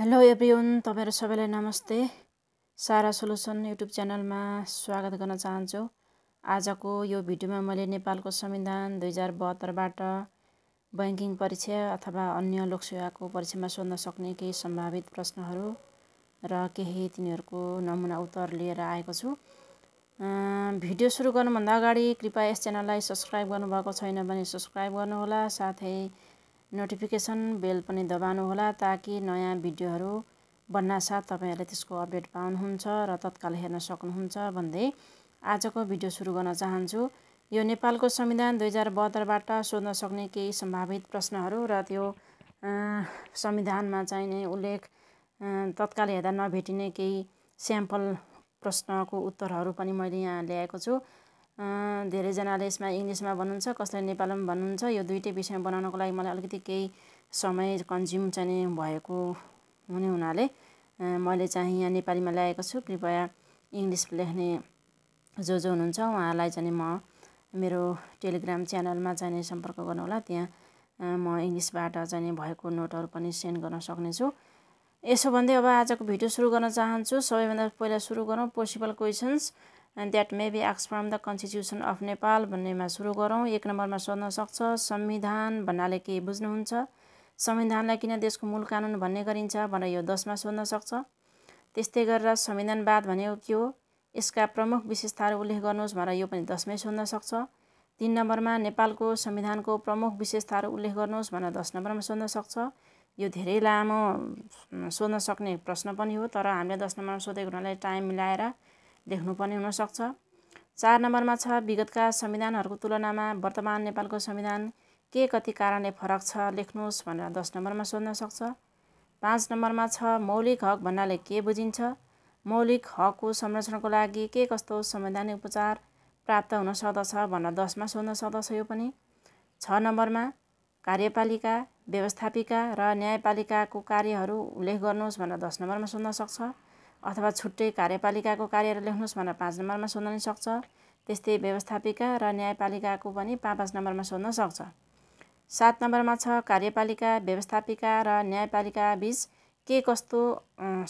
hello everyone तपाईँहरू सबैलाई नमस्ते सारा सोलुसन युट्युब च्यानलमा स्वागत गर्न चाहन्छु आजको यो भिडियोमा मैले नेपालको संविधान दुई हजार बहत्तरबाट बैङ्किङ परीक्षा अथवा अन्य लोकसेवाको परीक्षामा सोध्न सक्ने केही सम्भावित प्रश्नहरू र केही तिनीहरूको नमुना उत्तर लिएर आएको छु भिडियो सुरु गर्नुभन्दा अगाडि कृपया यस च्यानललाई सब्सक्राइब गर्नुभएको छैन भने सब्सक्राइब गर्नुहोला साथै नोटिफिकेसन बेल पनि दबाउनुहोला ताकि नयाँ भिडियोहरू बन्नासाथ तपाईँहरूले त्यसको अपडेट पाउनुहुन्छ र तत्काल हेर्न सक्नुहुन्छ भन्दै आजको भिडियो सुरु गर्न चाहन्छु यो नेपालको संविधान दुई हजार बहत्तरबाट सोध्न सक्ने केही सम्भावित प्रश्नहरू र त्यो संविधानमा चाहिने उल्लेख तत्काल हेर्दा नभेटिने केही स्याम्पल प्रश्नको उत्तरहरू पनि मैले यहाँ ल्याएको छु धेरैजनाले यसमा इङ्ग्लिसमा भन्नुहुन्छ कसैले नेपालीमा भन्नुहुन्छ यो दुइटै विषयमा बनाउनको लागि मलाई अलिकति केही समय कन्ज्युम चाहिँ भएको हुने हुनाले मैले चाहिँ यहाँ नेपालीमा ल्याएको छु कृपया इङ्ग्लिस लेख्ने जो जो हुनुहुन्छ उहाँलाई चाहिँ म मेरो टेलिग्राम च्यानलमा चाहिँ सम्पर्क गर्नुहोला त्यहाँ म इङ्ग्लिसबाट चाहिँ भएको नोटहरू पनि सेन्ड गर्न सक्नेछु यसो भन्दै अब आजको भिडियो सुरु गर्न चाहन्छु सबैभन्दा पहिला सुरु गरौँ possible questions that may be एक्स from the constitution of Nepal भन्नेमा सुरु गरौँ एक नम्बरमा सोध्न सक्छ संविधान भन्नाले के बुझ्नुहुन्छ संविधानलाई किन देशको मूल कानुन भन्ने गरिन्छ भनेर यो दसमा सोध्न सक्छ त्यस्तै गरेर संविधानवाद भनेको के हो यसका प्रमुख विशेषताहरू उल्लेख गर्नुहोस् भनेर यो पनि दसमै सोध्न सक्छ तिन नम्बरमा नेपालको संविधानको प्रमुख विशेषताहरू उल्लेख गर्नुहोस् भनेर दस नम्बरमा सोध्न सक्छ यो धेरै लामो सोध्न सक्ने प्रश्न पनि हो तर हामीले दस नम्बरमा सोधेको हुनाले टाइम मिलाएर पनि हुनसक्छ चार नम्बरमा छ विगतका संविधानहरूको तुलनामा वर्तमान नेपालको संविधान के कति कारणले फरक छ लेख्नुहोस् भनेर दस नम्बरमा सोध्न सक्छ पाँच नम्बरमा छ मौलिक हक भन्नाले के बुझिन्छ मौलिक हकको संरक्षणको लागि के कस्तो संवैधानिक उपचार प्राप्त हुन सक्दछ भनेर दसमा सोध्न सक्दछ यो पनि छ नम्बरमा कार्यपालिका व्यवस्थापिका र न्यायपालिकाको कार्यहरू उल्लेख गर्नुहोस् भनेर दस नम्बरमा सोध्न सक्छ अथवा छुट्टै कार्यपालिकाको कार्यहरू लेख्नुहोस् भनेर पाँच नम्बरमा सोध्न नि सक्छ त्यस्तै व्यवस्थापिका र न्यायपालिकाको पनि पाँच पाँच नम्बरमा सोध्न सक्छ सात नम्बरमा छ कार्यपालिका व्यवस्थापिका र न्यायपालिका बिच के कस्तो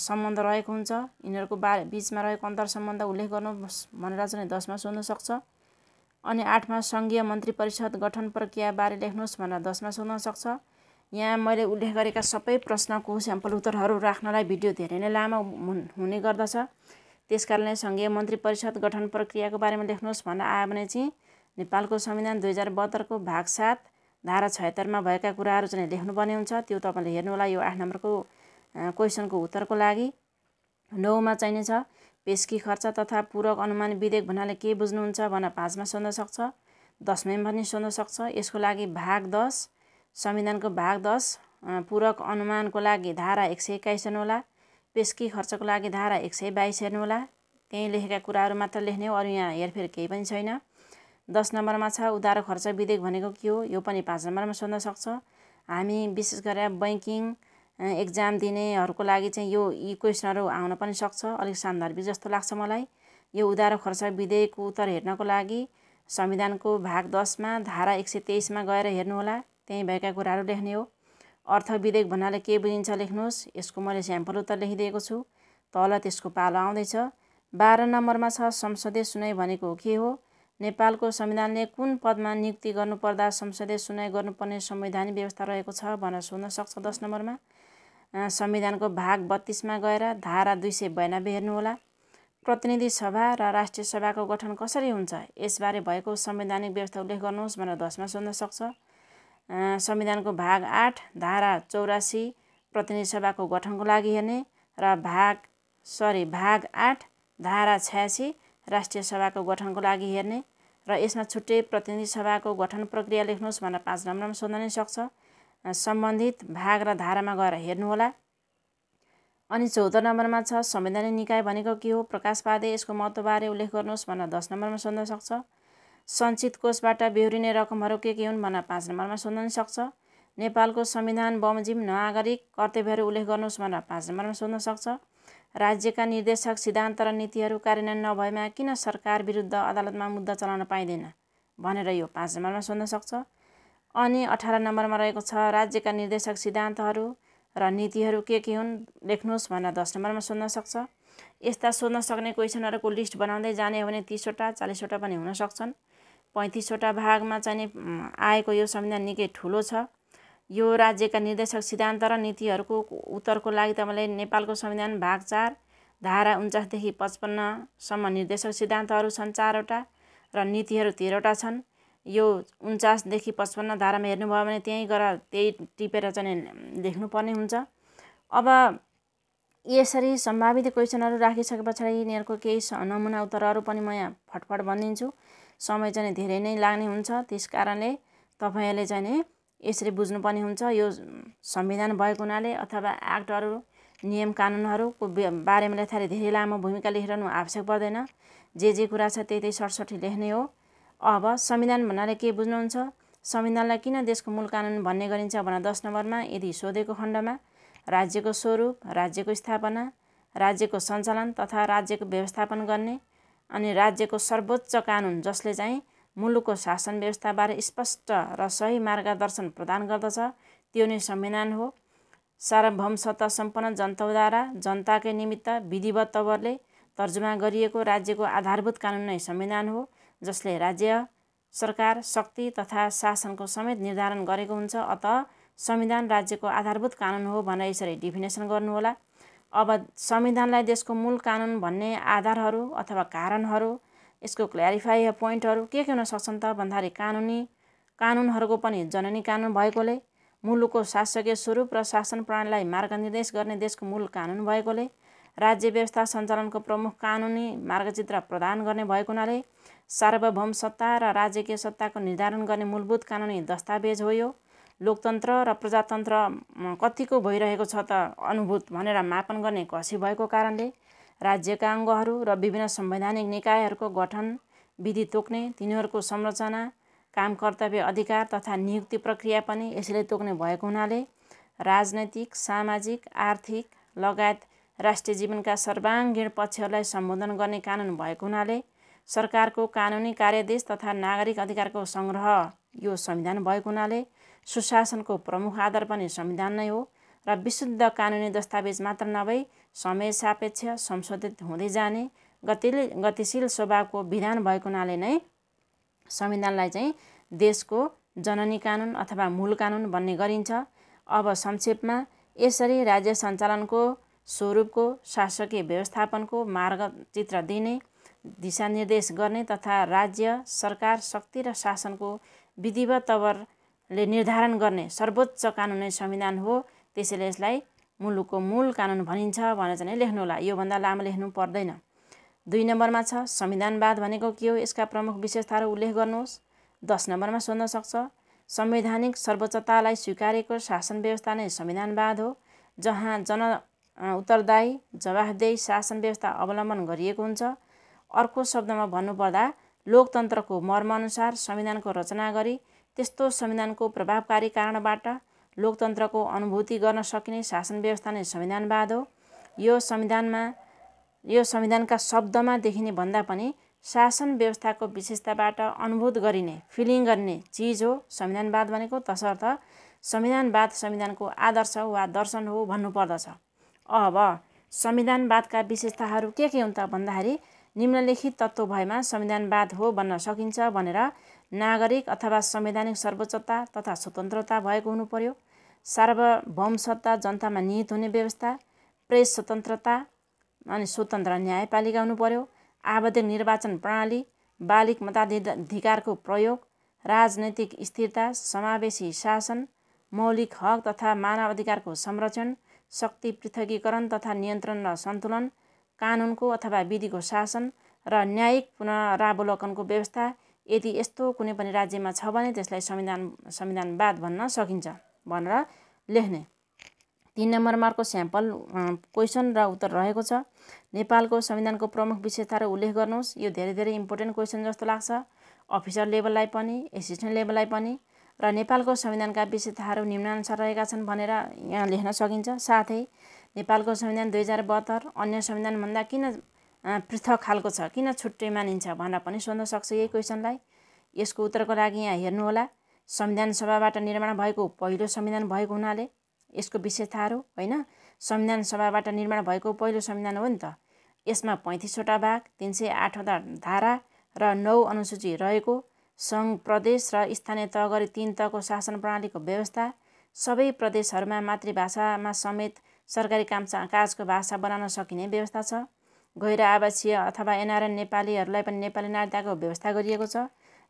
सम्बन्ध रहेको हुन्छ यिनीहरूको बा बिचमा रहेको अन्तर सम्बन्ध उल्लेख गर्नु भनेर चाहिँ दसमा सोध्न सक्छ अनि आठमा सङ्घीय मन्त्री परिषद गठन प्रक्रियाबारे लेख्नुहोस् भनेर दसमा सोध्न सक्छ यहाँ मैले उल्लेख गरेका सबै प्रश्नको स्याम्पल उत्तरहरू राख्नलाई भिडियो धेरै नै लामो हुने गर्दछ त्यसकारणले सङ्घीय मन्त्री परिषद गठन प्रक्रियाको बारेमा लेख्नुहोस् भन्न आयो भने चाहिँ नेपालको संविधान दुई हजार बहत्तरको भाग सात धारा छयत्तरमा भएका कुराहरू चाहिँ लेख्नुपर्ने हुन्छ त्यो तपाईँले होला यो आठ नम्बरको क्वेसनको उत्तरको लागि नौमा चाहिने छ पेस्की खर्च तथा पूरक अनुमान विधेयक भन्नाले के बुझ्नुहुन्छ भनेर पाँचमा सोध्न सक्छ दसमा पनि सोध्न सक्छ यसको लागि भाग दस संविधानको भाग दस पूरक अनुमानको लागि धारा एक सय एक्काइस हेर्नुहोला पेस्की खर्चको लागि धारा एक सय बाइस हेर्नुहोला त्यहीँ लेखेका कुराहरू मात्र लेख्ने हो अरू यहाँ हेरफेर केही पनि छैन दस नम्बरमा छ उधारो खर्च विधेयक भनेको के हो यो पनि पाँच नम्बरमा सोध्न सक्छ हामी विशेष गरेर बैङ्किङ एक्जाम दिनेहरूको लागि चाहिँ यो यी क्वेसनहरू आउन पनि सक्छ अलिक सान्दर्भिक जस्तो लाग्छ मलाई यो उधारो खर्च विधेयकको उत्तर हेर्नको लागि संविधानको भाग दसमा धारा एक सय तेइसमा गएर हेर्नुहोला त्यहीँ भएका कुराहरू लेख्ने हो अर्थ विधेयक भन्नाले के बुझिन्छ लेख्नुहोस् यसको मैले स्याम्पल उत्तर लेखिदिएको छु तल त्यसको पालो आउँदैछ बाह्र नम्बरमा छ संसदीय सुनाइ भनेको के हो नेपालको संविधानले कुन पदमा नियुक्ति गर्नुपर्दा संसदीय सुनाइ गर्नुपर्ने संवैधानिक व्यवस्था रहेको छ भनेर सोध्न सक्छ दस नम्बरमा संविधानको भाग बत्तिसमा गएर धारा दुई सय बयानब्बे हेर्नुहोला प्रतिनिधि सभा र राष्ट्रिय सभाको गठन कसरी हुन्छ यसबारे भएको संवैधानिक व्यवस्था उल्लेख गर्नुहोस् भनेर दसमा सोध्न सक्छ संविधानको भाग आठ धारा चौरासी प्रतिनिधि सभाको गठनको लागि हेर्ने र भाग सरी भाग आठ धारा छयासी राष्ट्रिय सभाको गठनको लागि हेर्ने र यसमा छुट्टै प्रतिनिधि सभाको गठन प्रक्रिया लेख्नुहोस् भनेर पाँच नम्बरमा सोध्न नै सक्छ सम्बन्धित भाग र धारामा गएर हेर्नुहोला अनि चौध नम्बरमा छ संवैधानिक निकाय भनेको के हो प्रकाश पार्दै यसको महत्त्वबारे उल्लेख गर्नुहोस् भनेर दस नम्बरमा सोध्न सक्छ सञ्चित कोषबाट बेहोरिने रकमहरू के के हुन् भनेर पाँच नम्बरमा सोध्न पनि सक्छ नेपालको संविधान बमोजिम नागरिक कर्तव्यहरू उल्लेख गर्नुहोस् भनेर पाँच नम्बरमा सोध्न सक्छ राज्यका निर्देशक सिद्धान्त र नीतिहरू कार्यान्वयन नभएमा किन सरकार विरुद्ध अदालतमा मुद्दा चलाउन पाइँदैन भनेर यो पाँच नम्बरमा सोध्न सक्छ अनि अठार नम्बरमा रहेको छ राज्यका निर्देशक सिद्धान्तहरू र नीतिहरू के के हुन् लेख्नुहोस् भनेर दस नम्बरमा सोध्न सक्छ यस्ता सोध्न सक्ने क्वेसनहरूको लिस्ट बनाउँदै जाने हो भने तिसवटा चालिसवटा पनि हुन सक्छन् पैँतिसवटा भागमा चाहिँ आएको यो संविधान निकै ठुलो छ यो राज्यका निर्देशक सिद्धान्त र नीतिहरूको उत्तरको लागि तपाईँले नेपालको संविधान भाग चार धारा उन्चासदेखि पचपन्नसम्म निर्देशक सिद्धान्तहरू छन् चारवटा र नीतिहरू तेह्रवटा छन् यो उन्चासदेखि पचपन्न धारामा हेर्नुभयो भने त्यहीँ गएर त्यही टिपेर चाहिँ लेख्नुपर्ने हुन्छ अब यसरी सम्भावित क्वेसनहरू राखिसके पछाडि यिनीहरूको केही नमुना उत्तरहरू पनि म यहाँ फटफट भनिदिन्छु समय चाहिँ धेरै नै लाग्ने हुन्छ त्यस कारणले तपाईँहरूले चाहिँ नि यसरी बुझ्नुपर्ने हुन्छ यो संविधान भएको हुनाले अथवा एक्टहरू नियम कानुनहरूको बारेमा लेख्दाखेरि धेरै लामो भूमिका लेखिरहनु आवश्यक पर्दैन जे जे कुरा छ त्यही त्यही सरसठी लेख्ने हो अब संविधान भन्नाले के बुझ्नुहुन्छ संविधानलाई किन देशको मूल कानुन भन्ने गरिन्छ भने दस नम्बरमा यदि सोधेको खण्डमा राज्यको स्वरूप राज्यको स्थापना राज्यको सञ्चालन तथा राज्यको व्यवस्थापन गर्ने अनि राज्यको सर्वोच्च कानुन जसले चाहिँ मुलुकको शासन व्यवस्थाबारे स्पष्ट र सही मार्गदर्शन प्रदान गर्दछ त्यो नै संविधान हो सार्वभौम सत्ता सम्पन्न जनताद्वारा जनताकै निमित्त विधिवत तवरले तर्जुमा गरिएको राज्यको आधारभूत कानुन नै संविधान हो जसले राज्य सरकार शक्ति तथा शासनको समेत निर्धारण गरेको हुन्छ अत संविधान राज्यको आधारभूत कानुन हो भनेर यसरी डिफिनेसन गर्नुहोला अब संविधानलाई देशको मूल कानुन भन्ने आधारहरू अथवा कारणहरू यसको क्ल्यारिफाई पोइन्टहरू के के हुन सक्छन् त भन्दाखेरि कानुनी कानुनहरूको पनि जननी कानुन भएकोले मुलुकको शासकीय स्वरूप र शासन प्रणालीलाई मार्गनिर्देश गर्ने देशको मूल कानुन भएकोले राज्य व्यवस्था सञ्चालनको प्रमुख कानुनी मार्गचित्र प्रदान गर्ने भएको हुनाले सार्वभौम सत्ता र राज्यकीय सत्ताको निर्धारण गर्ने मूलभूत कानुनी दस्तावेज हो यो लोकतन्त्र र प्रजातन्त्र कतिको भइरहेको छ त अनुभूत भनेर मापन गर्ने कसी भएको कारणले राज्यका अङ्गहरू र विभिन्न संवैधानिक निकायहरूको गठन विधि तोक्ने तिनीहरूको संरचना काम कर्तव्य अधिकार तथा नियुक्ति प्रक्रिया पनि यसले तोक्ने भएको हुनाले राजनैतिक सामाजिक आर्थिक लगायत राष्ट्रिय जीवनका सर्वाङ्गीण पक्षहरूलाई सम्बोधन गर्ने कानुन भएको हुनाले सरकारको कानुनी कार्यदेश तथा नागरिक अधिकारको सङ्ग्रह यो संविधान भएको हुनाले सुशासनको प्रमुख आधार पनि संविधान नै हो र विशुद्ध कानुनी दस्तावेज मात्र नभई समय सापेक्ष संशोधित हुँदै जाने गति गतिशील स्वभावको विधान भएको हुनाले नै संविधानलाई चाहिँ देशको जननी कानुन अथवा मूल कानुन भन्ने गरिन्छ अब संक्षेपमा यसरी राज्य सञ्चालनको स्वरूपको शासकीय व्यवस्थापनको मार्गचित्र दिने दिशानिर्देश गर्ने तथा राज्य सरकार शक्ति र शासनको विधिवत तवर ले निर्धारण गर्ने सर्वोच्च कानुन नै संविधान हो त्यसैले यसलाई मुलुकको मूल कानुन भनिन्छ भनेर चाहिँ लेख्नु होला योभन्दा लामो लेख्नु पर्दैन दुई नम्बरमा छ संविधानवाद भनेको के हो यसका प्रमुख विशेषताहरू उल्लेख गर्नुहोस् दस नम्बरमा सोध्न सक्छ संवैधानिक सर्वोच्चतालाई स्वीकारेको शासन व्यवस्था नै संविधानवाद हो जहाँ जन उत्तरदायी जवाफदेही शासन व्यवस्था अवलम्बन गरिएको हुन्छ अर्को शब्दमा भन्नुपर्दा लोकतन्त्रको मर्मअनुसार संविधानको रचना गरी त्यस्तो संविधानको प्रभावकारी कारणबाट लोकतन्त्रको अनुभूति गर्न सकिने शासन व्यवस्था नै संविधानवाद हो यो संविधानमा यो संविधानका शब्दमा देखिने भन्दा पनि शासन व्यवस्थाको विशेषताबाट अनुभूत गरिने फिलिङ गर्ने चिज हो संविधानवाद भनेको तसर्थ संविधानवाद संविधानको आदर्श वा दर्शन हो भन्नुपर्दछ अब संविधानवादका विशेषताहरू के के हुन् त भन्दाखेरि निम्नलिखित तत्त्व भएमा संविधानवाद हो भन्न सकिन्छ भनेर नागरिक अथवा संवैधानिक सर्वोच्चता तथा स्वतन्त्रता भएको हुनु पर्यो सार्वभौम सत्ता जनतामा निहित हुने व्यवस्था प्रेस स्वतन्त्रता अनि स्वतन्त्र न्यायपालिका हुनु पर्यो आवधिक निर्वाचन प्रणाली बालिक मताधिकारको प्रयोग राजनैतिक स्थिरता समावेशी शासन मौलिक हक तथा मानव अधिकारको संरक्षण शक्ति पृथकीकरण तथा नियन्त्रण र सन्तुलन कानुनको अथवा विधिको शासन र न्यायिक पुनरावलोकनको व्यवस्था यदि यस्तो कुनै पनि राज्यमा छ भने त्यसलाई संविधान संविधानवाद भन्न सकिन्छ भनेर लेख्ने तिन नम्बर मार्को स्याम्पल क्वेसन र उत्तर रहेको छ नेपालको संविधानको प्रमुख विशेषताहरू उल्लेख गर्नुहोस् यो धेरै धेरै इम्पोर्टेन्ट क्वेसन जस्तो लाग्छ अफिसर लेभललाई पनि एसिस्टेन्ट लेभललाई पनि र नेपालको संविधानका विशेषताहरू निम्नानुसार रहेका छन् भनेर यहाँ लेख्न सकिन्छ साथै नेपालको संविधान दुई हजार बहत्तर अन्य संविधानभन्दा किन पृथक खालको छ किन छुट्टै मानिन्छ भनेर पनि सोध्न सक्छ यही क्वेसनलाई यसको उत्तरको लागि यहाँ हेर्नुहोला संविधान सभाबाट निर्माण भएको पहिलो संविधान भएको हुनाले यसको विशेषताहरू होइन संविधान सभाबाट निर्माण भएको पहिलो संविधान हो नि त यसमा पैँतिसवटा भाग तिन सय आठवटा धारा र नौ अनुसूची रहेको सङ्घ प्रदेश र स्थानीय तह गरी तिन तहको शासन प्रणालीको व्यवस्था सबै प्रदेशहरूमा मातृभाषामा समेत सरकारी काम काजको भाषा बनाउन सकिने व्यवस्था छ गैर आवासीय अथवा एनआरएन नेपालीहरूलाई पनि नेपाली नागरिकताको व्यवस्था गरिएको छ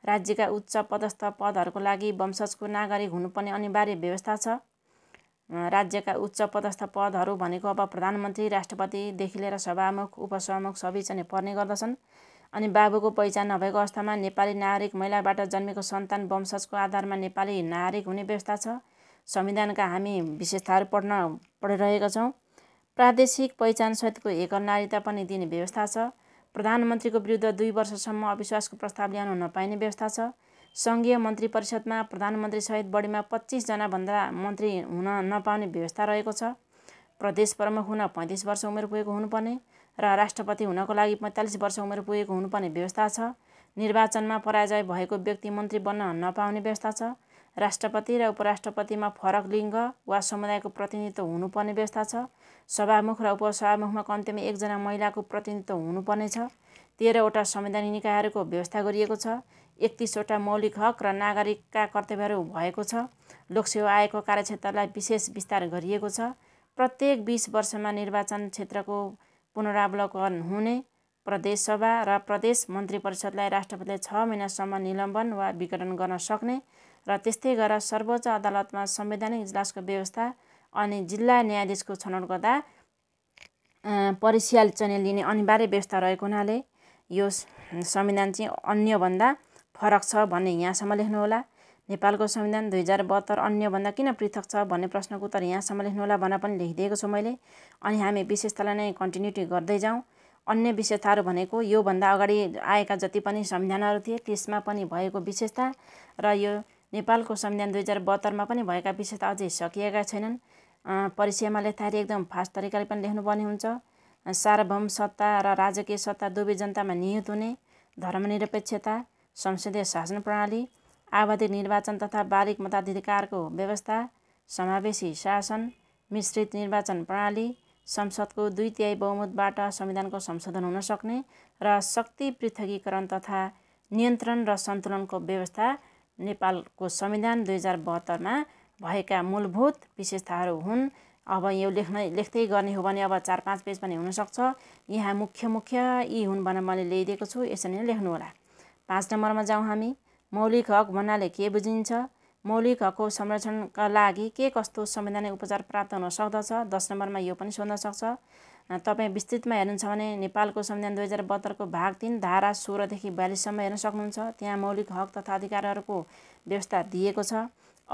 राज्यका उच्च पदस्थ पदहरूको लागि वंशजको नागरिक हुनुपर्ने अनिवार्य व्यवस्था छ राज्यका उच्च पदस्थ पदहरू भनेको अब प्रधानमन्त्री राष्ट्रपतिदेखि लिएर सभामुख उपसभामुख सबै चाहिँ पर्ने गर्दछन् अनि बाबुको पहिचान नभएको अवस्थामा नेपाली नागरिक महिलाबाट जन्मेको सन्तान वंशजको आधारमा नेपाली नागरिक हुने व्यवस्था छ संविधानका हामी विशेषताहरू पढ्न पढिरहेका छौँ प्रादेशिक पहिचानसहितको एकल नागरिकता पनि दिने व्यवस्था छ प्रधानमन्त्रीको विरुद्ध दुई वर्षसम्म अविश्वासको प्रस्ताव ल्याउन नपाइने व्यवस्था छ सङ्घीय मन्त्री परिषदमा प्रधानमन्त्री सहित बढीमा पच्चिसजनाभन्दा मन्त्री हुन नपाउने व्यवस्था रहेको छ प्रदेश प्रमुख हुन पैँतिस वर्ष उमेर पुगेको हुनुपर्ने र राष्ट्रपति हुनको लागि पैँतालिस वर्ष उमेर पुगेको हुनुपर्ने व्यवस्था छ निर्वाचनमा पराजय भएको व्यक्ति मन्त्री बन्न नपाउने व्यवस्था छ राष्ट्रपति र उपराष्ट्रपतिमा फरक लिङ्ग वा समुदायको प्रतिनिधित्व हुनुपर्ने व्यवस्था छ सभामुख र उपसभामुखमा कम्तीमा एकजना महिलाको प्रतिनिधित्व हुनुपर्ने छ तेह्रवटा संवैधानिक निकायहरूको व्यवस्था गरिएको छ एकतिसवटा मौलिक हक र नागरिकका कर्तव्यहरू भएको छ लोकसेवा आयोगको कार्यक्षेत्रलाई विशेष विस्तार गरिएको छ प्रत्येक बिस वर्षमा निर्वाचन क्षेत्रको पुनरावलोकन हुने प्रदेशसभा र प्रदेश मन्त्री परिषदलाई राष्ट्रपतिले छ महिनासम्म निलम्बन वा विघटन गर्न सक्ने र त्यस्तै गरेर सर्वोच्च अदालतमा संवैधानिक इजलासको व्यवस्था अनि जिल्ला न्यायाधीशको छनौट गर्दा परिस्याल चाहिँ लिने अनिवार्य व्यवस्था रहेको हुनाले यो संविधान चाहिँ अन्यभन्दा फरक छ भन्ने यहाँसम्म लेख्नुहोला नेपालको संविधान दुई हजार बहत्तर अन्यभन्दा किन पृथक छ भन्ने प्रश्नको उत्तर यहाँसम्म लेख्नुहोला भनेर पनि लेखिदिएको छु मैले अनि हामी विशेषतालाई नै कन्टिन्युटी गर्दै जाउँ अन्य विशेषताहरू भनेको योभन्दा अगाडि आएका जति पनि संविधानहरू थिए त्यसमा पनि भएको विशेषता र यो नेपालको संविधान दुई हजार बहत्तरमा पनि भएका विषय त अझै सकिएका छैनन् परिचयमा थारी एकदम फास्ट तरिकाले पनि लेख्नुपर्ने हुन्छ सार्वभौम सत्ता र राजकीय सत्ता दुवै जनतामा निहित हुने धर्मनिरपेक्षता संसदीय शासन प्रणाली आवधिक निर्वाचन तथा बालिक मताधिकारको व्यवस्था समावेशी शासन मिश्रित निर्वाचन प्रणाली संसदको दुई तिहाई बहुमतबाट संविधानको संशोधन हुन सक्ने र शक्ति पृथकीकरण तथा नियन्त्रण र सन्तुलनको व्यवस्था नेपालको संविधान दुई हजार बहत्तरमा भएका मूलभूत विशेषताहरू हुन् अब यो लेख्न लेख्दै गर्ने हो भने अब चार पाँच पेज पनि हुनसक्छ यहाँ मुख्य मुख्य यी हुन् भनेर मैले ल्याइदिएको छु यसरी नै लेख्नुहोला पाँच नम्बरमा जाउँ हामी मौलिक हक भन्नाले के बुझिन्छ मौलिक हकको संरक्षणका लागि के कस्तो संवैधानिक उपचार प्राप्त हुन सक्दछ दस नम्बरमा यो पनि सोध्न सक्छ तपाईँ विस्तृतमा हेर्नुहुन्छ भने नेपालको संविधान दुई हजार बहत्तरको भाग तिन धारा सोह्रदेखि बयालिससम्म हेर्न सक्नुहुन्छ त्यहाँ मौलिक हक तथा अधिकारहरूको व्यवस्था दिएको छ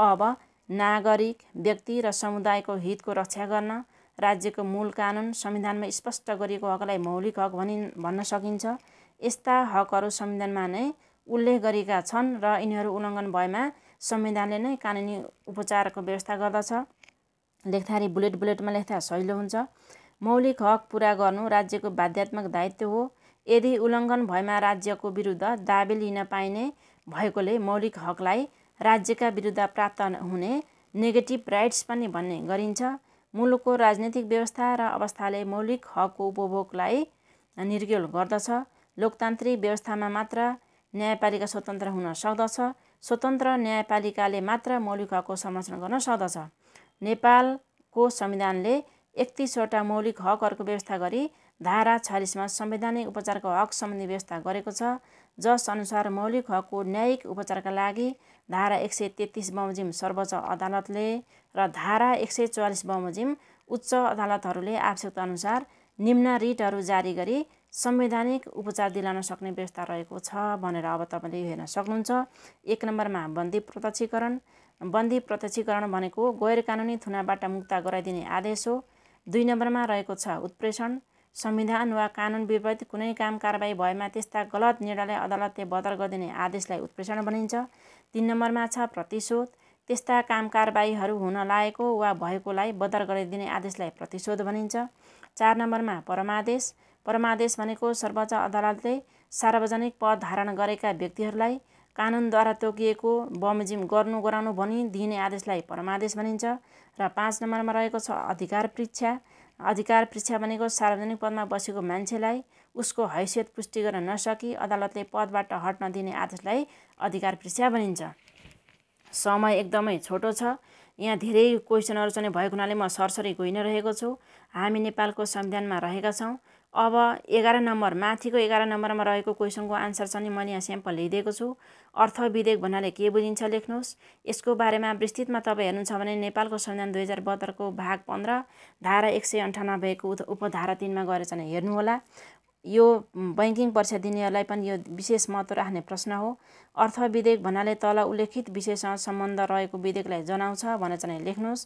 अब नागरिक व्यक्ति र समुदायको हितको रक्षा गर्न राज्यको मूल कानुन संविधानमा स्पष्ट गरिएको हकलाई मौलिक हक भनि भन्न सकिन्छ यस्ता हकहरू संविधानमा नै उल्लेख गरेका छन् र यिनीहरू उल्लङ्घन भएमा संविधानले नै कानुनी उपचारको व्यवस्था गर्दछ लेख्दाखेरि बुलेट बुलेटमा लेख्दा सजिलो हुन्छ मौलिक हक पुरा गर्नु राज्यको बाध्यात्मक दायित्व हो यदि उल्लङ्घन भएमा राज्यको विरुद्ध दाबी लिन पाइने भएकोले मौलिक हकलाई राज्यका विरुद्ध प्राप्त हुने नेगेटिभ राइट्स पनि भन्ने गरिन्छ मुलुकको राजनीतिक व्यवस्था र अवस्थाले मौलिक हकको उपभोगलाई निर्ग्योल गर्दछ लोकतान्त्रिक व्यवस्थामा मात्र न्यायपालिका स्वतन्त्र हुन सक्दछ स्वतन्त्र न्यायपालिकाले मात्र मौलिक हकको संरक्षण गर्न सक्दछ नेपालको संविधानले एकतिसवटा मौलिक हकहरूको व्यवस्था गरी धारा छयालिसमा संवैधानिक उपचारको हक सम्बन्धी व्यवस्था गरेको छ जसअनुसार मौलिक हकको न्यायिक उपचारका लागि धारा एक सय तेत्तिस बमोजिम सर्वोच्च अदालतले र धारा एक सय चौवालिस बमोजिम उच्च अदालतहरूले आवश्यकताअनुसार निम्न रिटहरू जारी गरी संवैधानिक उपचार दिलाउन सक्ने व्यवस्था रहेको छ भनेर अब तपाईँले हेर्न सक्नुहुन्छ एक नम्बरमा बन्दी प्रत्यक्षीकरण बन्दी प्रत्यक्षीकरण भनेको गैर कानुनी थुनाबाट मुक्त गराइदिने आदेश हो दुई नम्बरमा रहेको छ उत्प्रेषण संविधान वा कानुन विपरीत कुनै काम कारवाही भएमा त्यस्ता गलत निर्णयलाई अदालतले बदल गरिदिने आदेशलाई उत्प्रेषण भनिन्छ तिन नम्बरमा छ प्रतिशोध त्यस्ता काम कारबाहीहरू हुन लागेको वा भएकोलाई बदल गरिदिने आदेशलाई प्रतिशोध भनिन्छ चार नम्बरमा परमादेश परमादेश भनेको सर्वोच्च अदालतले सार्वजनिक पद धारण गरेका व्यक्तिहरूलाई कानुनद्वारा तोकिएको बमोजिम गर्नु गराउनु भनी दिइने आदेशलाई परमादेश भनिन्छ र पाँच नम्बरमा रहेको छ अधिकार परीक्षा अधिकार परीक्षा भनेको सार्वजनिक पदमा बसेको मान्छेलाई उसको हैसियत पुष्टि गर्न नसकी अदालतले पदबाट हट्न दिने आदेशलाई अधिकार परीक्षा भनिन्छ समय एकदमै छोटो छ यहाँ धेरै क्वेसनहरू चाहिँ भएको हुनाले म सरसरी गइ नै रहेको छु हामी नेपालको संविधानमा रहेका छौँ अब एघार नम्बर माथिको एघार नम्बरमा रहेको क्वेसनको आन्सर चाहिँ मैले यहाँ स्याम्पल लिइदिएको छु अर्थ विधेयक भन्नाले के बुझिन्छ लेख्नुहोस् यसको बारेमा विस्तृतमा तपाईँ हेर्नुहुन्छ भने नेपालको संविधान दुई हजार बहत्तरको भाग पन्ध्र धारा एक सय अन्ठानब्बेको उपधारा तिनमा गएर चाहिँ हेर्नुहोला यो बैङ्किङ परीक्षा दिनेहरूलाई पनि यो विशेष महत्त्व राख्ने प्रश्न हो अर्थ विधेयक भन्नाले तल उल्लेखित विषयसँग सम्बन्ध रहेको विधेयकलाई जनाउँछ भनेर चाहिँ लेख्नुहोस्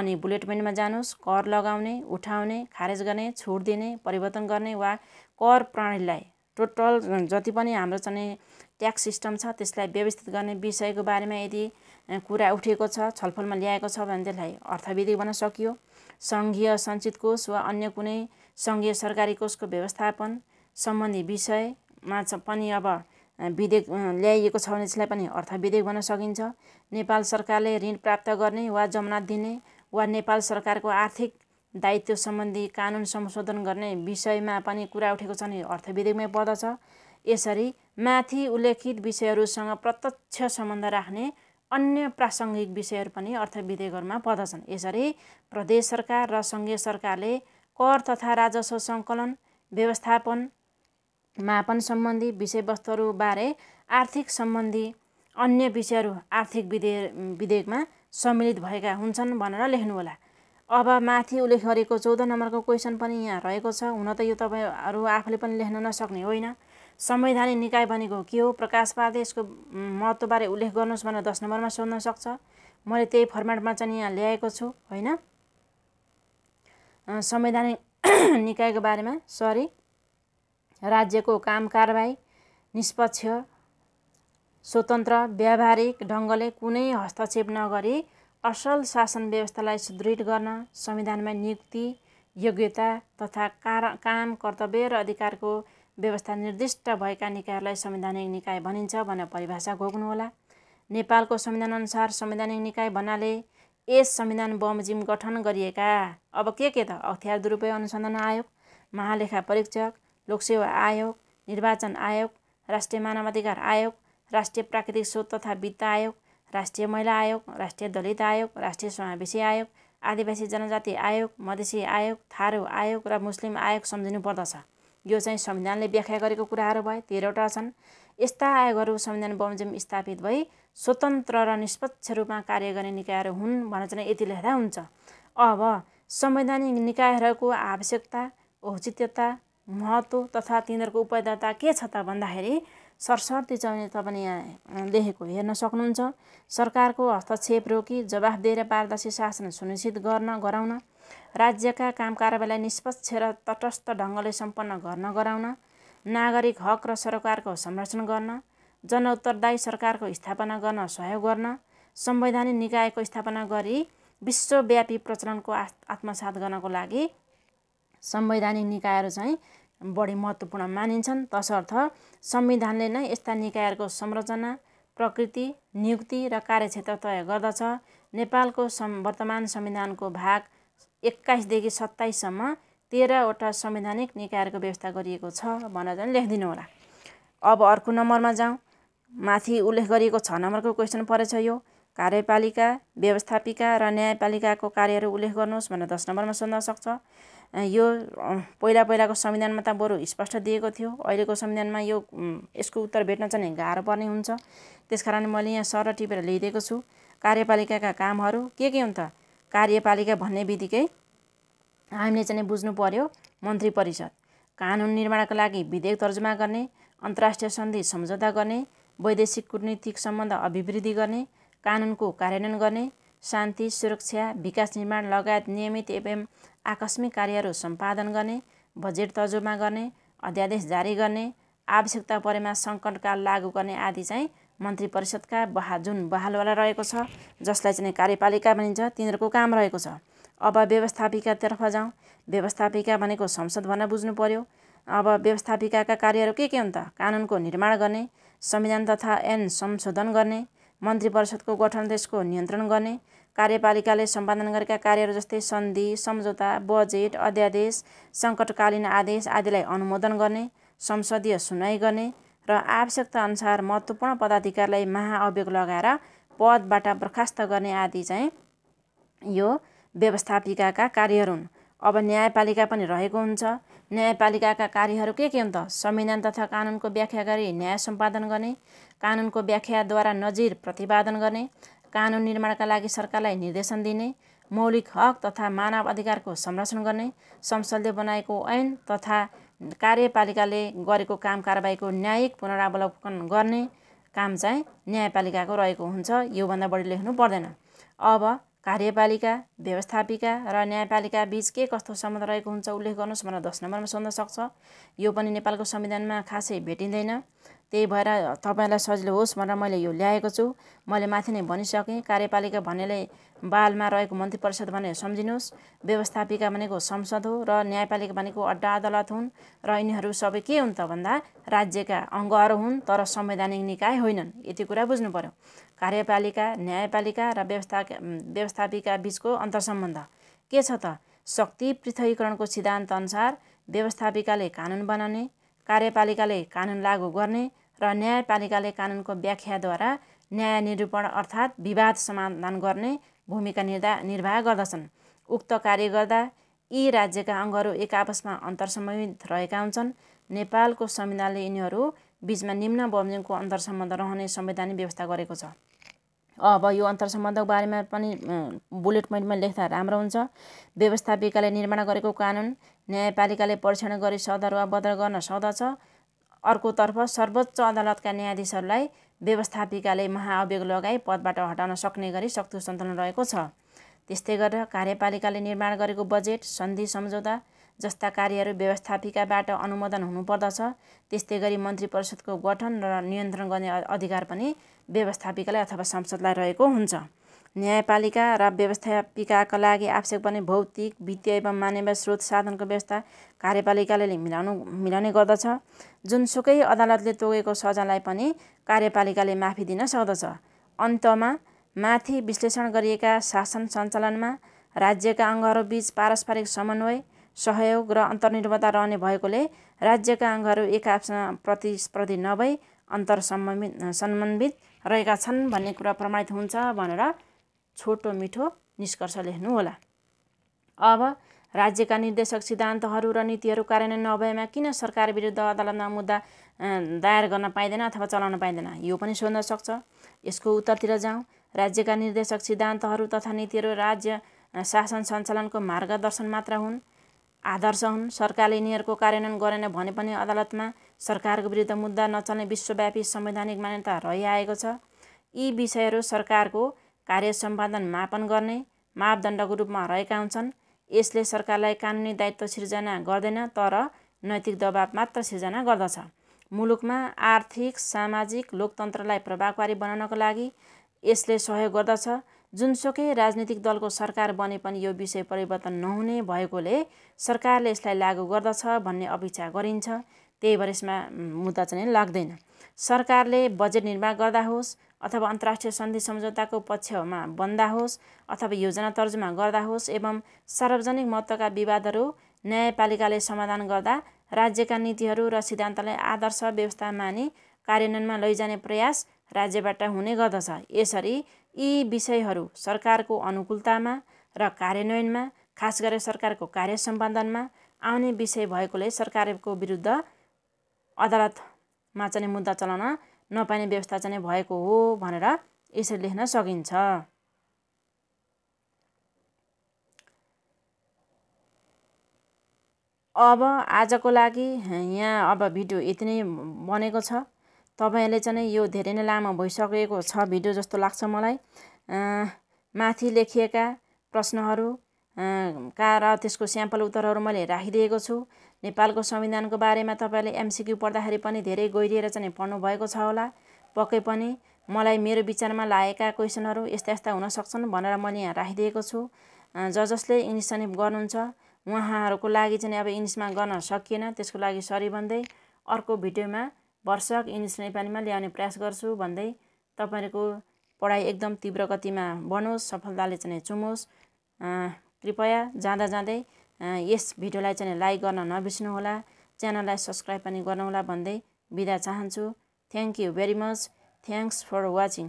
अनि बुलेट पोइन्टमा जानुहोस् कर लगाउने उठाउने खारेज गर्ने छुट दिने परिवर्तन गर्ने वा कर प्रणालीलाई टोटल जति पनि हाम्रो चाहिँ ट्याक्स सिस्टम छ त्यसलाई व्यवस्थित गर्ने विषयको बारेमा यदि कुरा उठेको छ छलफलमा ल्याएको छ भने त्यसलाई अर्थविधि भन्न सकियो सङ्घीय सञ्चित कोष वा अन्य कुनै सङ्घीय सरकारी कोषको व्यवस्थापन सम्बन्धी विषयमा पनि अब विधेयक ल्याइएको छ भने यसलाई पनि अर्थ विधेयक भन्न सकिन्छ नेपाल सरकारले ऋण प्राप्त गर्ने वा जमानत दिने वा नेपाल सरकारको आर्थिक दायित्व सम्बन्धी कानुन संशोधन गर्ने विषयमा पनि कुरा उठेको छ भने अर्थ विधेयकमै पर्दछ यसरी माथि उल्लेखित विषयहरूसँग प्रत्यक्ष सम्बन्ध राख्ने अन्य प्रासङ्गिक विषयहरू पनि अर्थ विधेयकहरूमा पर्दछन् यसरी प्रदेश सरकार र सङ्घीय सरकारले कर तथा राजस्व सङ्कलन व्यवस्थापन मापन सम्बन्धी विषयवस्तुहरूबारे आर्थिक सम्बन्धी अन्य विषयहरू आर्थिक विधेय विधेयकमा सम्मिलित भएका हुन्छन् भनेर लेख्नुहोला अब माथि उल्लेख गरेको चौध नम्बरको क्वेसन पनि यहाँ रहेको छ हुन त यो तपाईँहरू आफूले पनि लेख्न नसक्ने होइन संवैधानिक निकाय भनेको के हो प्रकाश पार्दै यसको महत्त्वबारे उल्लेख गर्नुहोस् भनेर दस नम्बरमा सोध्न सक्छ मैले त्यही फर्मेटमा चाहिँ यहाँ ल्याएको छु होइन संवैधानिक निकायको बारेमा सरी राज्यको काम कारवाही निष्पक्ष स्वतन्त्र व्यावहारिक ढङ्गले कुनै हस्तक्षेप नगरी असल शासन व्यवस्थालाई सुदृढ गर्न संविधानमा नियुक्ति योग्यता तथा कार काम कर्तव्य र अधिकारको व्यवस्था निर्दिष्ट भएका निकायहरूलाई संवैधानिक निकाय भनिन्छ भनेर परिभाषा घोक्नुहोला नेपालको संविधानअनुसार संवैधानिक निकाय भन्नाले यस संविधान बमोजिम गठन गरिएका अब के के त अख्तियार दुरुपयोग अनुसन्धान आयोग महालेखा परीक्षक लोकसेवा आयोग निर्वाचन आयोग राष्ट्रिय मानवाधिकार आयोग राष्ट्रिय प्राकृतिक स्रोत तथा वित्त आयोग राष्ट्रिय महिला आयोग राष्ट्रिय दलित आयोग राष्ट्रिय समावेशी आयोग आदिवासी जनजाति आयोग मधेसी आयोग थारू आयोग र मुस्लिम आयोग सम्झिनु पर्दछ यो चाहिँ संविधानले व्याख्या गरेको कुराहरू भए तेह्रवटा छन् यस्ता आयोगहरू संविधान बमोजिम स्थापित भई स्वतन्त्र र निष्पक्ष रूपमा कार्य गर्ने निकायहरू हुन् भनेर चाहिँ यति लेख्दा हुन्छ अब संवैधानिक निकायहरूको आवश्यकता औचित्यता महत्त्व तथा तिनीहरूको उपयोगता के छ त भन्दाखेरि सरस्वती चाहिँ तपाईँ यहाँ लेखेको हेर्न सक्नुहुन्छ सरकारको हस्तक्षेप रोकी जवाफ र पारदर्शी शासन सुनिश्चित गर्न गराउन राज्यका काम कारवाहीलाई निष्पक्ष र तटस्थ ढङ्गले सम्पन्न गर्न गराउन नागरिक हक र सरकारको संरक्षण गर्न जनउत्तरदायी सरकारको स्थापना गर्न सहयोग गर्न संवैधानिक निकायको स्थापना गरी विश्वव्यापी प्रचलनको आत्मसात गर्नको लागि संवैधानिक निकायहरू चाहिँ बढी महत्त्वपूर्ण मानिन्छन् तसर्थ संविधानले नै यस्ता निकायहरूको संरचना प्रकृति नियुक्ति र कार्यक्षेत्र तय गर्दछ नेपालको सम् वर्तमान संविधानको भाग एक्काइसदेखि सत्ताइससम्म तेह्रवटा संवैधानिक निकायहरूको व्यवस्था गरिएको छ भनेर चाहिँ लेखिदिनु होला अब अर्को नम्बरमा जाउँ माथि उल्लेख गरिएको छ नम्बरको क्वेसन परेछ यो कार्यपालिका व्यवस्थापिका र न्यायपालिकाको कार्यहरू उल्लेख गर्नुहोस् भनेर दस नम्बरमा सोध्न सक्छ यो पहिला पहिलाको संविधानमा त बरु स्पष्ट दिएको थियो अहिलेको संविधानमा यो यसको उत्तर भेट्न चाहिँ गाह्रो पर्ने हुन्छ त्यस कारण मैले यहाँ सर टिपेर ल्याइदिएको छु कार्यपालिकाका कामहरू के के हुन् त कार्यपालिका भन्ने बित्तिकै हामीले चाहिँ बुझ्नु पर्यो मन्त्री परिषद कानुन निर्माणको लागि विधेयक तर्जुमा गर्ने अन्तर्राष्ट्रिय सन्धि सम्झौता गर्ने वैदेशिक कुटनीतिक सम्बन्ध अभिवृद्धि गर्ने कानुनको कार्यान्वयन गर्ने शान्ति सुरक्षा विकास निर्माण लगायत नियमित एवं आकस्मिक कार्यहरू सम्पादन गर्ने बजेट तर्जुमा गर्ने अध्यादेश जारी गर्ने आवश्यकता परेमा सङ्कटकाल लागू गर्ने आदि चाहिँ मन्त्री परिषदका बहा जुन बहालवाला रहेको छ जसलाई चाहिँ कार्यपालिका भनिन्छ तिनीहरूको काम रहेको छ अब व्यवस्थापिकातर्फ जाउँ व्यवस्थापिका भनेको संसद भनेर बुझ्नु पर्यो अब व्यवस्थापिकाका कार्यहरू के के हुन् त कानुनको निर्माण गर्ने संविधान तथा ऐन संशोधन गर्ने मन्त्री परिषदको गठन त्यसको नियन्त्रण गर्ने कार्यपालिकाले सम्पादन गरेका कार्यहरू जस्तै सन्धि सम्झौता बजेट अध्यादेश सङ्कटकालीन आदेश आदिलाई अनुमोदन गर्ने संसदीय सुनवाई गर्ने र आवश्यकता अनुसार महत्त्वपूर्ण पदाधिकारीलाई महाअभियोग लगाएर पदबाट बर्खास्त गर्ने आदि चाहिँ यो व्यवस्थापिकाका कार्यहरू हुन् अब न्यायपालिका पनि रहेको हुन्छ न्यायपालिकाका कार्यहरू के के हुन् त संविधान तथा कानुनको व्याख्या गरी न्याय सम्पादन गर्ने कानुनको व्याख्याद्वारा नजिर प्रतिपादन गर्ने कानुन निर्माणका लागि सरकारलाई निर्देशन दिने मौलिक हक तथा मानव अधिकारको संरक्षण गर्ने संसदले बनाएको ऐन तथा कार्यपालिकाले गरेको काम कारबाहीको न्यायिक पुनरावलोकन गर्ने काम चाहिँ न्यायपालिकाको रहेको हुन्छ योभन्दा बढी लेख्नु पर्दैन अब कार्यपालिका व्यवस्थापिका र न्यायपालिका बिच के कस्तो सम्बन्ध रहेको हुन्छ उल्लेख गर्नुहोस् भनेर दस नम्बरमा सोध्न सक्छ यो पनि नेपालको संविधानमा खासै भेटिँदैन त्यही भएर तपाईँलाई सजिलो होस् भनेर मैले यो ल्याएको छु मैले माथि नै भनिसकेँ कार्यपालिका भन्नेले बालमा रहेको मन्त्री परिषद भनेर सम्झिनुहोस् व्यवस्थापिका भनेको संसद हो र न्यायपालिका भनेको अड्डा अदालत हुन् र यिनीहरू सबै के हुन् त भन्दा राज्यका अङ्गहरू हुन् तर संवैधानिक निकाय होइनन् यति कुरा बुझ्नु पऱ्यो कार्यपालिका न्यायपालिका र व्यवस्था व्यवस्थापिका बिचको अन्तर्सम्बन्ध के छ त शक्ति पृथकीकरणको अनुसार व्यवस्थापिकाले कानुन बनाउने कार्यपालिकाले कानुन लागू गर्ने र न्यायपालिकाले कानुनको व्याख्याद्वारा न्याय निरूपण अर्थात् विवाद समाधान गर्ने भूमिका निर्धा निर्वाह गर्दछन् उक्त कार्य गर्दा यी राज्यका अङ्गहरू एक आपसमा अन्तर्समित रहेका हुन्छन् नेपालको संविधानले यिनीहरू बिचमा निम्न बमोजिमको सम्बन्ध रहने संवैधानिक व्यवस्था गरेको छ अब यो अन्तर अन्तरसम्बन्धको बारेमा पनि बुलेट पोइन्टमा लेख्दा राम्रो हुन्छ व्यवस्थापिकाले निर्माण गरेको कानुन न्यायपालिकाले परीक्षण गरी सदर वा बदल गर्न सक्दछ अर्कोतर्फ सर्वोच्च अदालतका न्यायाधीशहरूलाई व्यवस्थापिकाले महाअभियोग लगाई पदबाट हटाउन सक्ने गरी शक्ति सन्तुलन रहेको छ त्यस्तै गरेर कार्यपालिकाले निर्माण गरेको बजेट सन्धि सम्झौता जस्ता कार्यहरू व्यवस्थापिकाबाट अनुमोदन हुनुपर्दछ त्यस्तै गरी मन्त्री परिषदको गठन र नियन्त्रण गर्ने अधिकार पनि व्यवस्थापिकालाई अथवा संसदलाई रहेको हुन्छ न्यायपालिका र व्यवस्थापिकाका लागि आवश्यक पर्ने भौतिक वित्तीय एवं मानव स्रोत साधनको व्यवस्था कार्यपालिकाले मिलाउनु मिलाउने गर्दछ जुनसुकै अदालतले तोगेको सजालाई पनि कार्यपालिकाले माफी दिन सक्दछ अन्तमा माथि विश्लेषण गरिएका शासन सञ्चालनमा राज्यका अङ्गहरूबीच पारस्परिक समन्वय सहयोग र अन्तर्निर्भरता रहने भएकोले राज्यका अङ्गहरू एकाआपसमा प्रतिस्पर्धी नभई अन्तर सम्बन्धित सम्बन्धित रहेका छन् भन्ने कुरा प्रमाणित हुन्छ भनेर छोटो मिठो निष्कर्ष लेख्नुहोला अब राज्यका निर्देशक सिद्धान्तहरू र नीतिहरू कार्यान्वयन नभएमा किन सरकार विरुद्ध अदालतमा मुद्दा दायर गर्न पाइँदैन अथवा चलाउन पाइँदैन यो पनि सोध्न सक्छ यसको उत्तरतिर जाउँ राज्यका निर्देशक सिद्धान्तहरू तथा नीतिहरू राज्य शासन सञ्चालनको मार्गदर्शन मात्र हुन् आदर्श हुन् सरकारले यिनीहरूको कार्यान्वयन गरेन भने पनि अदालतमा सरकारको विरुद्ध मुद्दा नचल्ने विश्वव्यापी संवैधानिक मान्यता रहिआएको छ यी विषयहरू सरकारको कार्य सम्पादन मापन गर्ने मापदण्डको रूपमा रहेका हुन्छन् यसले सरकारलाई कानुनी दायित्व सिर्जना गर्दैन तर नैतिक दबाव मात्र सिर्जना गर्दछ मुलुकमा आर्थिक सामाजिक लोकतन्त्रलाई प्रभावकारी बनाउनको लागि यसले सहयोग गर्दछ जुनसुकै राजनीतिक दलको सरकार बने पनि यो विषय परिवर्तन नहुने भएकोले सरकारले यसलाई लागू गर्दछ भन्ने अपेक्षा गरिन्छ त्यही भएर यसमा मुद्दा चाहिँ लाग्दैन सरकारले बजेट निर्माण गर्दा होस् अथवा अन्तर्राष्ट्रिय सन्धि सम्झौताको पक्षमा बन्दा होस् अथवा योजना तर्जुमा गर्दा होस् एवं सार्वजनिक महत्त्वका विवादहरू न्यायपालिकाले समाधान गर्दा राज्यका नीतिहरू र सिद्धान्तलाई आदर्श व्यवस्था मानि कार्यान्वयनमा लैजाने प्रयास राज्यबाट हुने गर्दछ यसरी यी विषयहरू सरकारको अनुकूलतामा र कार्यान्वयनमा खास गरेर सरकारको कार्य सम्पादनमा आउने विषय भएकोले सरकारको विरुद्ध अदालतमा चाहिँ मुद्दा चलाउन नपाइने व्यवस्था चाहिँ भएको हो भनेर यसरी लेख्न सकिन्छ अब आजको लागि यहाँ अब भिडियो यति नै बनेको छ तपाईँहरूले चाहिँ यो धेरै नै लामो भइसकेको छ भिडियो जस्तो लाग्छ मलाई माथि लेखिएका प्रश्नहरू का र त्यसको स्याम्पल उत्तरहरू मैले राखिदिएको छु नेपालको संविधानको बारेमा तपाईँले एमसिक्यू पढ्दाखेरि पनि धेरै गहिरिएर चाहिँ पढ्नुभएको छ होला पक्कै पनि मलाई मेरो विचारमा लागेका क्वेसनहरू यस्ता यस्ता हुन सक्छन् भनेर मैले यहाँ राखिदिएको छु ज जसले इङ्ग्लिस चाहिँ गर्नुहुन्छ उहाँहरूको लागि चाहिँ अब इङ्ग्लिसमा गर्न सकिएन त्यसको लागि सरी भन्दै अर्को भिडियोमा वर्षक इङ्ग्लिस नेपालीमा ल्याउने प्रयास गर्छु भन्दै तपाईँहरूको पढाइ एकदम तीव्र गतिमा बनोस् सफलताले चाहिँ चुमोस् कृपया जाँदा जाँदै यस भिडियोलाई चाहिँ लाइक गर्न नबिर्सिनुहोला च्यानललाई सब्सक्राइब पनि गर्नुहोला भन्दै बिदा चाहन्छु thank you very much thanks for watching